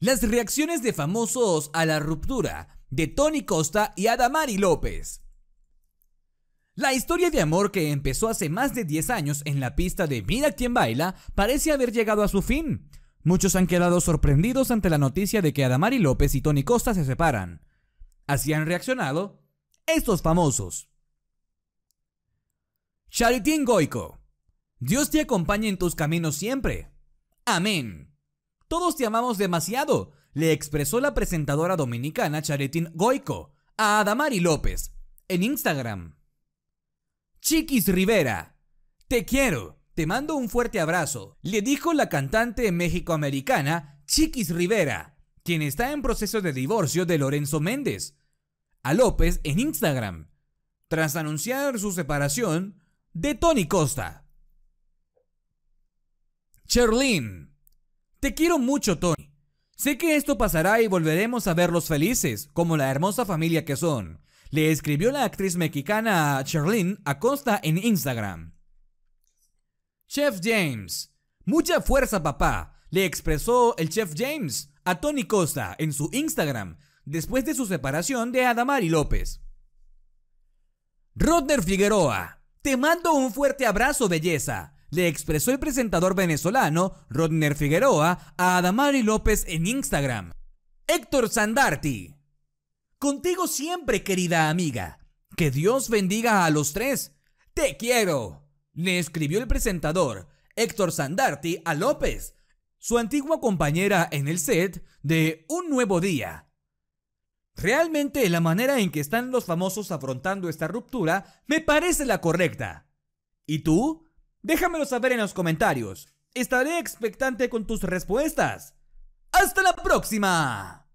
Las reacciones de famosos a la ruptura de Tony Costa y Adamari López. La historia de amor que empezó hace más de 10 años en la pista de Mira quién baila parece haber llegado a su fin. Muchos han quedado sorprendidos ante la noticia de que Adamari López y Tony Costa se separan. Así han reaccionado estos famosos. Charitín Goico, Dios te acompañe en tus caminos siempre. Amén. Todos te amamos demasiado, le expresó la presentadora dominicana Charetín Goico a Adamari López en Instagram. Chiquis Rivera, te quiero, te mando un fuerte abrazo, le dijo la cantante mexicoamericana Chiquis Rivera, quien está en proceso de divorcio de Lorenzo Méndez, a López en Instagram, tras anunciar su separación de Tony Costa. Cherlin te quiero mucho, Tony. Sé que esto pasará y volveremos a verlos felices, como la hermosa familia que son. Le escribió la actriz mexicana a Acosta en Instagram. Chef James. Mucha fuerza, papá, le expresó el chef James a Tony Costa en su Instagram, después de su separación de Adamari López. Rodner Figueroa. Te mando un fuerte abrazo, belleza le expresó el presentador venezolano Rodner Figueroa a Adamari López en Instagram. Héctor Sandarti. Contigo siempre, querida amiga. Que Dios bendiga a los tres. Te quiero. Le escribió el presentador Héctor Sandarti a López, su antigua compañera en el set de Un Nuevo Día, Realmente la manera en que están los famosos afrontando esta ruptura me parece la correcta. ¿Y tú? Déjamelo saber en los comentarios. Estaré expectante con tus respuestas. ¡Hasta la próxima!